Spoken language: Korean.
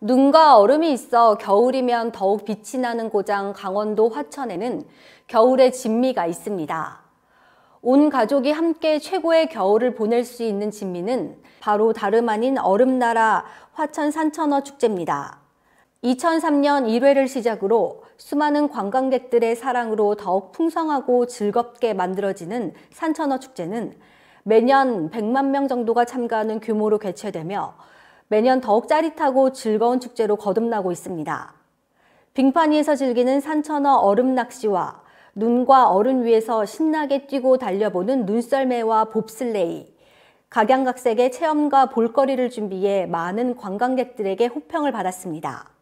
눈과 얼음이 있어 겨울이면 더욱 빛이 나는 고장 강원도 화천에는 겨울의 진미가 있습니다. 온 가족이 함께 최고의 겨울을 보낼 수 있는 진미는 바로 다름 아닌 얼음나라 화천 산천어 축제입니다. 2003년 1회를 시작으로 수많은 관광객들의 사랑으로 더욱 풍성하고 즐겁게 만들어지는 산천어 축제는 매년 100만 명 정도가 참가하는 규모로 개최되며 매년 더욱 짜릿하고 즐거운 축제로 거듭나고 있습니다. 빙판위에서 즐기는 산천어 얼음 낚시와 눈과 얼음 위에서 신나게 뛰고 달려보는 눈썰매와 봅슬레이, 각양각색의 체험과 볼거리를 준비해 많은 관광객들에게 호평을 받았습니다.